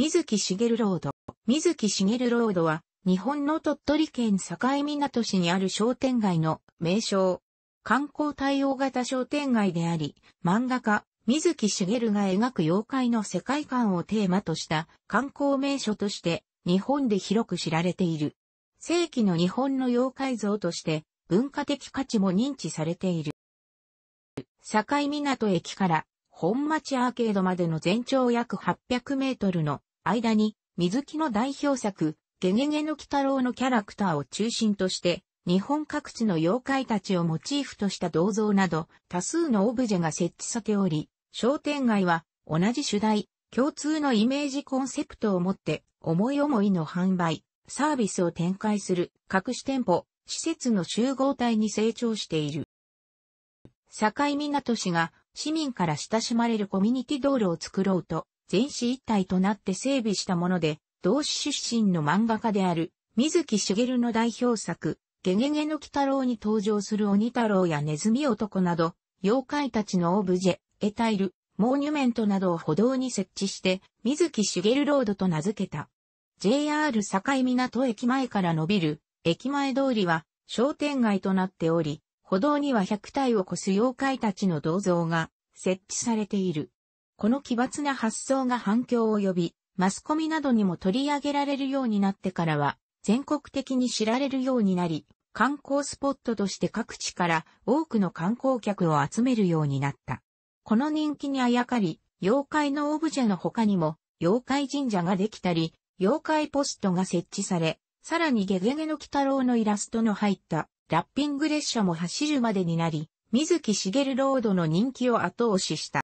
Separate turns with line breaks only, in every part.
水木しげるロード。水木しげるロードは、日本の鳥取県境港市にある商店街の名称。観光対応型商店街であり、漫画家、水木しげるが描く妖怪の世界観をテーマとした観光名所として、日本で広く知られている。世紀の日本の妖怪像として、文化的価値も認知されている。境港駅から本町アーケードまでの全長約800メートルの間に、水木の代表作、ゲゲゲの鬼太郎のキャラクターを中心として、日本各地の妖怪たちをモチーフとした銅像など、多数のオブジェが設置されており、商店街は同じ主題、共通のイメージコンセプトを持って、思い思いの販売、サービスを展開する各種店舗、施設の集合体に成長している。境港市が市民から親しまれるコミュニティ道路を作ろうと、全市一体となって整備したもので、同市出身の漫画家である、水木しげるの代表作、ゲゲゲの鬼太郎に登場する鬼太郎やネズミ男など、妖怪たちのオブジェ、エタイル、モーニュメントなどを歩道に設置して、水木しげるロードと名付けた。JR 境港駅前から伸びる、駅前通りは商店街となっており、歩道には100体を超す妖怪たちの銅像が設置されている。この奇抜な発想が反響を呼び、マスコミなどにも取り上げられるようになってからは、全国的に知られるようになり、観光スポットとして各地から多くの観光客を集めるようになった。この人気にあやかり、妖怪のオブジェの他にも、妖怪神社ができたり、妖怪ポストが設置され、さらにゲゲゲの鬼太郎のイラストの入ったラッピング列車も走るまでになり、水木しげるロードの人気を後押しした。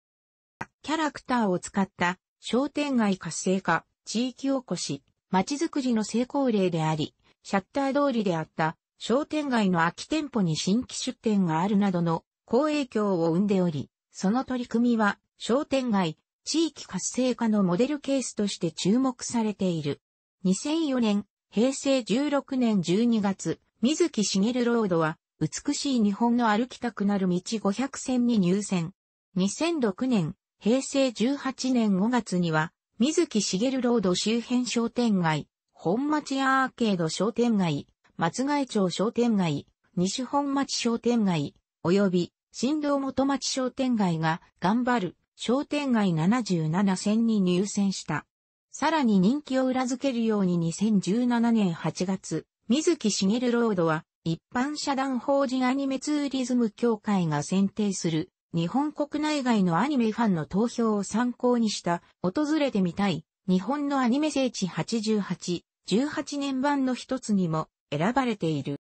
キャラクターを使った商店街活性化、地域おこし、街づくりの成功例であり、シャッター通りであった商店街の空き店舗に新規出店があるなどの好影響を生んでおり、その取り組みは商店街、地域活性化のモデルケースとして注目されている。2004年、平成16年12月、水木しげるロードは、美しい日本の歩きたくなる道500選に入選。2006年、平成18年5月には、水木しげるロード周辺商店街、本町アーケード商店街、松ヶ江町商店街、西本町商店街、及び新道元町商店街が頑張る商店街77選に入選した。さらに人気を裏付けるように2017年8月、水木しげるロードは一般社団法人アニメツーリズム協会が選定する日本国内外のアニメファンの投票を参考にした、訪れてみたい、日本のアニメ聖地88、18年版の一つにも選ばれている。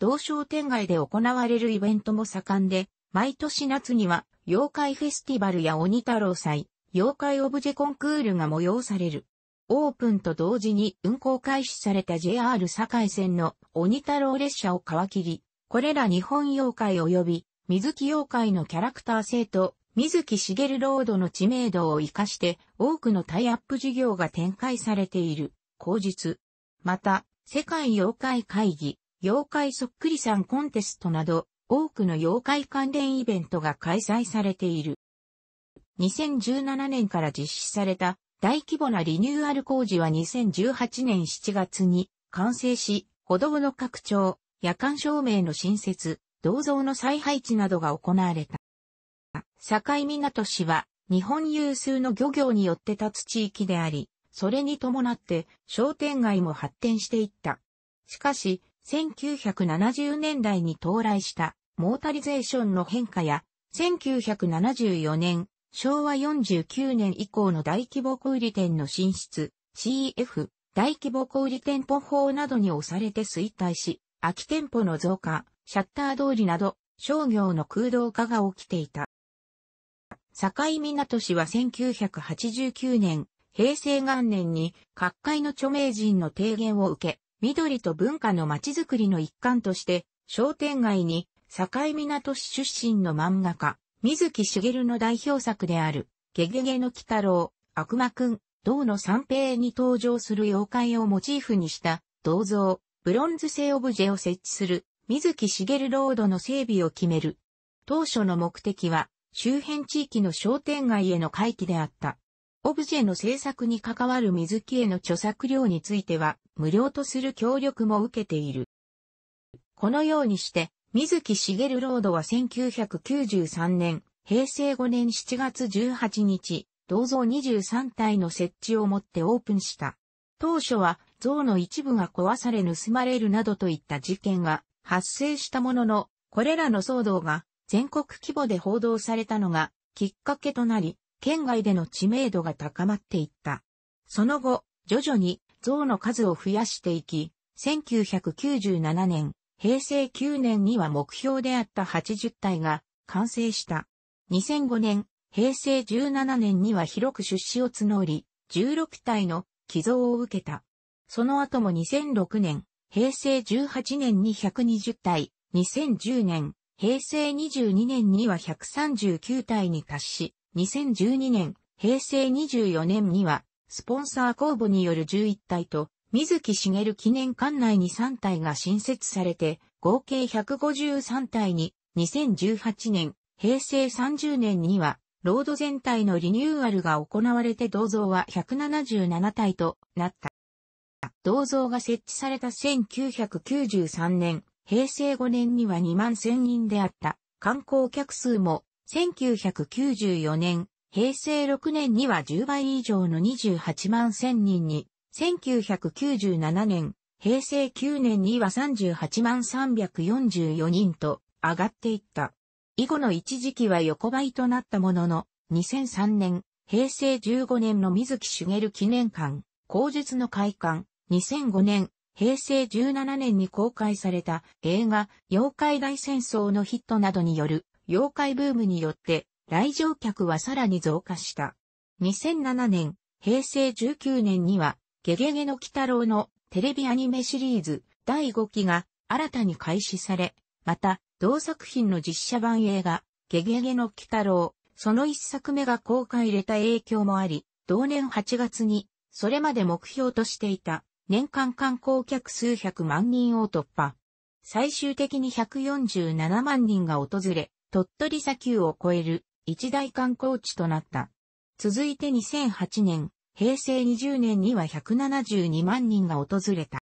同商店街で行われるイベントも盛んで、毎年夏には、妖怪フェスティバルや鬼太郎祭、妖怪オブジェコンクールが催される。オープンと同時に運行開始された JR 堺線の鬼太郎列車を皮切り、これら日本妖怪及び水木妖怪のキャラクター性と、水木しげるロードの知名度を活かして、多くのタイアップ事業が展開されている、口実。また、世界妖怪会議、妖怪そっくりさんコンテストなど、多くの妖怪関連イベントが開催されている。2017年から実施された大規模なリニューアル工事は2018年7月に完成し、歩道の拡張、夜間照明の新設、銅像の再配置などが行われた。境港市は日本有数の漁業によって立つ地域であり、それに伴って商店街も発展していった。しかし、1970年代に到来したモータリゼーションの変化や、1974年、昭和49年以降の大規模小売店の進出、CF、大規模小売店舗法などに押されて衰退し、空き店舗の増加、シャッター通りなど、商業の空洞化が起きていた。境港市は1989年、平成元年に各界の著名人の提言を受け、緑と文化の街づくりの一環として、商店街に境港市出身の漫画家、水木しげるの代表作である、ゲゲゲの鬼太郎、悪魔くん、銅の三平に登場する妖怪をモチーフにした銅像、ブロンズ製オブジェを設置する水木しげるロードの整備を決める。当初の目的は、周辺地域の商店街への回帰であった。オブジェの制作に関わる水木への著作料については、無料とする協力も受けている。このようにして、水木しげるロードは1993年、平成5年7月18日、銅像23体の設置をもってオープンした。当初は、像の一部が壊され盗まれるなどといった事件が発生したものの、これらの騒動が全国規模で報道されたのがきっかけとなり、県外での知名度が高まっていった。その後、徐々に像の数を増やしていき、1997年、平成9年には目標であった80体が完成した。2005年、平成17年には広く出資を募り、16体の寄贈を受けた。その後も2006年、平成18年に120体、2010年、平成22年には139体に達し、2012年、平成24年には、スポンサー公募による11体と、水木しげる記念館内に3体が新設されて、合計153体に、2018年、平成30年には、ロード全体のリニューアルが行われて銅像は177体となった。銅像が設置された1993年、平成5年には2万1000人であった観光客数も1994年、平成6年には10倍以上の28万1000人に、1997年、平成9年には38万344人と上がっていった。以後の一時期は横ばいとなったものの、2003年、平成15年の水木しげる記念館、口述の開館、2005年、平成17年に公開された映画、妖怪大戦争のヒットなどによる妖怪ブームによって、来場客はさらに増加した。2007年、平成19年には、ゲゲゲの鬼太郎のテレビアニメシリーズ第5期が新たに開始され、また、同作品の実写版映画、ゲゲゲの鬼太郎、その一作目が公開入れた影響もあり、同年8月に、それまで目標としていた、年間観光客数百万人を突破。最終的に147万人が訪れ、鳥取砂丘を超える一大観光地となった。続いて2008年、平成20年には172万人が訪れた。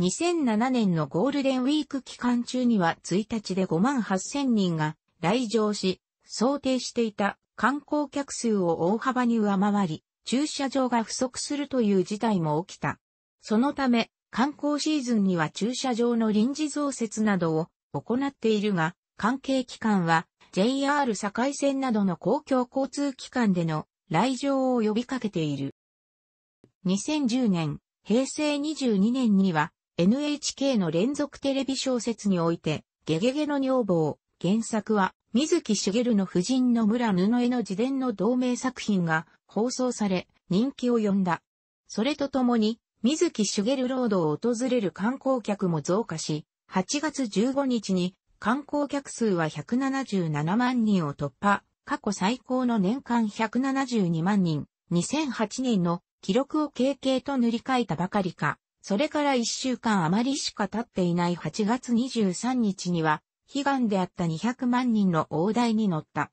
2007年のゴールデンウィーク期間中には1日で5万8000人が来場し、想定していた観光客数を大幅に上回り、駐車場が不足するという事態も起きた。そのため、観光シーズンには駐車場の臨時増設などを行っているが、関係機関は JR 堺線などの公共交通機関での来場を呼びかけている。2010年、平成22年には NHK の連続テレビ小説において、ゲゲゲの女房、原作は水木しげるの夫人の村布への自伝の同名作品が放送され人気を呼んだ。それとともに水木しげるロードを訪れる観光客も増加し、8月15日に観光客数は177万人を突破、過去最高の年間172万人、2008年の記録を経験と塗り替えたばかりか、それから1週間余りしか経っていない8月23日には、悲願であった200万人の大台に乗った。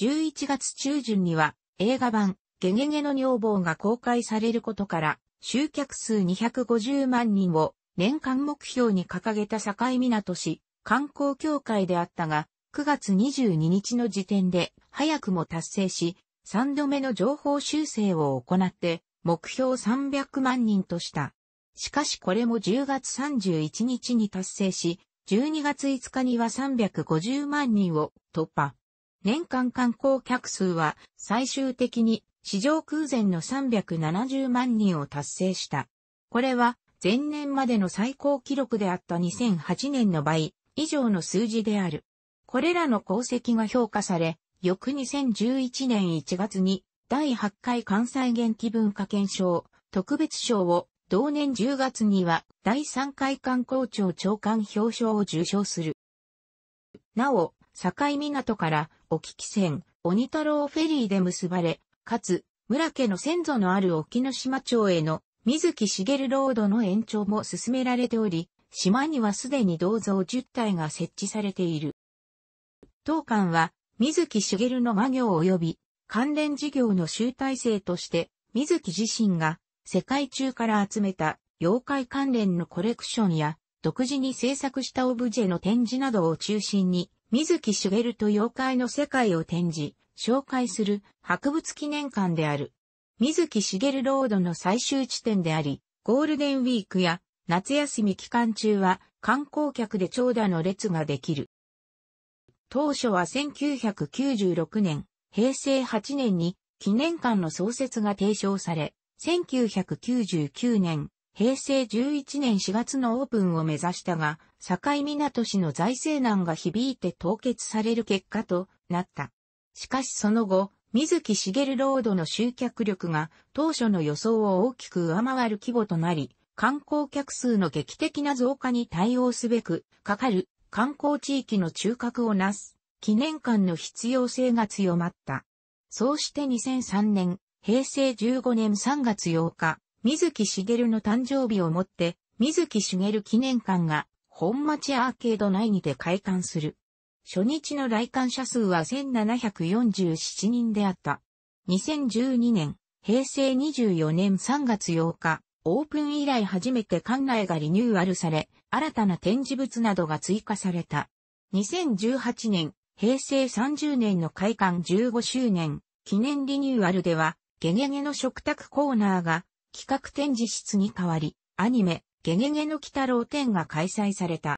11月中旬には映画版、ゲゲゲの女房が公開されることから、集客数250万人を年間目標に掲げた境港市観光協会であったが、9月22日の時点で早くも達成し、3度目の情報修正を行って目標300万人とした。しかしこれも10月31日に達成し、12月5日には350万人を突破。年間観光客数は最終的に史上空前の370万人を達成した。これは前年までの最高記録であった2008年の倍以上の数字である。これらの功績が評価され、翌2011年1月に第8回関西元気文化検証特別賞を同年10月には第3回観光庁長官表彰を受賞する。なお、境港から沖汽船、鬼太郎フェリーで結ばれ、かつ、村家の先祖のある沖ノ島町への水木しげるロードの延長も進められており、島にはすでに銅像10体が設置されている。当館は、水木しげるの魔行及び関連事業の集大成として、水木自身が世界中から集めた妖怪関連のコレクションや、独自に制作したオブジェの展示などを中心に、水木しげると妖怪の世界を展示、紹介する博物記念館である。水木しげるロードの最終地点であり、ゴールデンウィークや夏休み期間中は観光客で長蛇の列ができる。当初は1996年、平成8年に記念館の創設が提唱され、1999年、平成11年4月のオープンを目指したが、境港市の財政難が響いて凍結される結果となった。しかしその後、水木しげるロードの集客力が当初の予想を大きく上回る規模となり、観光客数の劇的な増加に対応すべく、かかる観光地域の中核をなす記念館の必要性が強まった。そうして2003年、平成15年3月8日、水木しげるの誕生日をもって、水木しげる記念館が本町アーケード内にて開館する。初日の来館者数は1747人であった。2012年、平成24年3月8日、オープン以来初めて館内がリニューアルされ、新たな展示物などが追加された。2018年、平成30年の開館15周年、記念リニューアルでは、ゲゲゲの食卓コーナーが企画展示室に変わり、アニメ、ゲゲゲの鬼太郎展が開催された。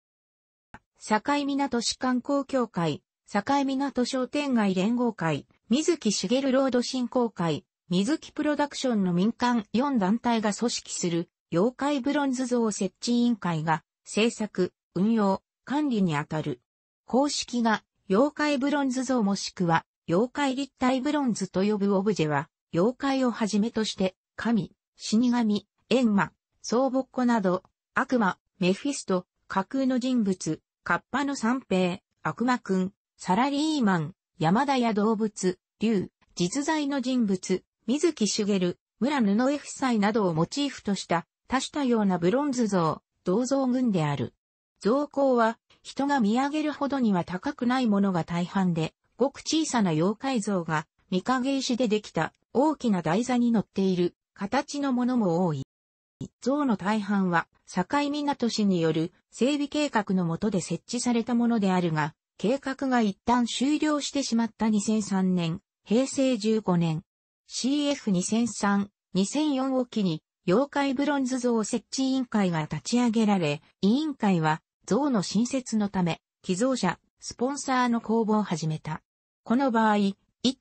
境港市観光協会、境港商店街連合会、水木しげるロード振興会、水木プロダクションの民間4団体が組織する、妖怪ブロンズ像設置委員会が、制作、運用、管理にあたる。公式が、妖怪ブロンズ像もしくは、妖怪立体ブロンズと呼ぶオブジェは、妖怪をはじめとして、神、死神、閻魔、僧ぼっこなど、悪魔、メフィスト、架空の人物、カッパの三平、悪魔くん、サラリーマン、山田や動物、竜、実在の人物、水木しげる、村布絵夫妻などをモチーフとした多種多様なブロンズ像、銅像群である。造高は人が見上げるほどには高くないものが大半で、ごく小さな妖怪像が御影石でできた大きな台座に乗っている形のものも多い。像の大半は、境港市による整備計画のもとで設置されたものであるが、計画が一旦終了してしまった2003年、平成15年、CF2003、2004を機に、妖怪ブロンズ像設置委員会が立ち上げられ、委員会は、像の新設のため、寄贈者、スポンサーの公募を始めた。この場合、一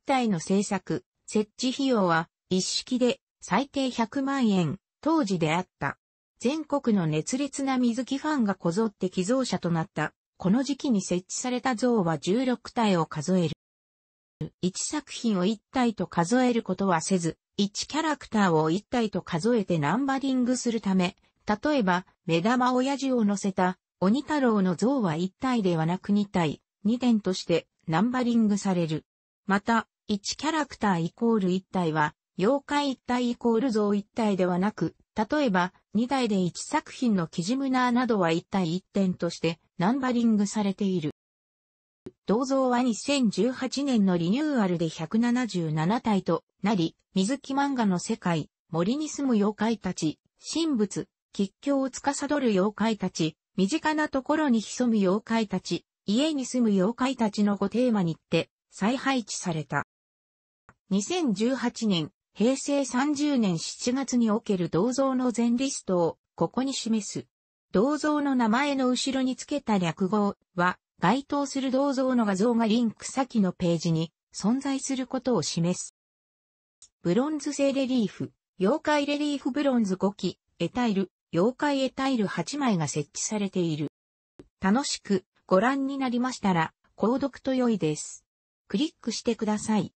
体の制作、設置費用は、一式で最低100万円、当時であった。全国の熱烈な水木ファンがこぞって寄贈者となった。この時期に設置された像は16体を数える。一作品を一体と数えることはせず、一キャラクターを一体と数えてナンバリングするため、例えば、目玉親父を乗せた、鬼太郎の像は一体ではなく二体、二点としてナンバリングされる。また、一キャラクターイコール一体は、妖怪一体イコール像一体ではなく、例えば、二体で一作品のキジムナーなどは一体一点としてナンバリングされている。銅像は2018年のリニューアルで177体となり、水木漫画の世界、森に住む妖怪たち、神仏、吉祥を司る妖怪たち、身近なところに潜む妖怪たち、家に住む妖怪たちの5テーマにって再配置された。2018年、平成30年7月における銅像の全リストをここに示す。銅像の名前の後ろにつけた略語は、該当する銅像の画像がリンク先のページに存在することを示す。ブロンズ製レリーフ、妖怪レリーフブロンズ5機、エタイル、妖怪エタイル8枚が設置されている。楽しくご覧になりましたら、購読と良いです。クリックしてください。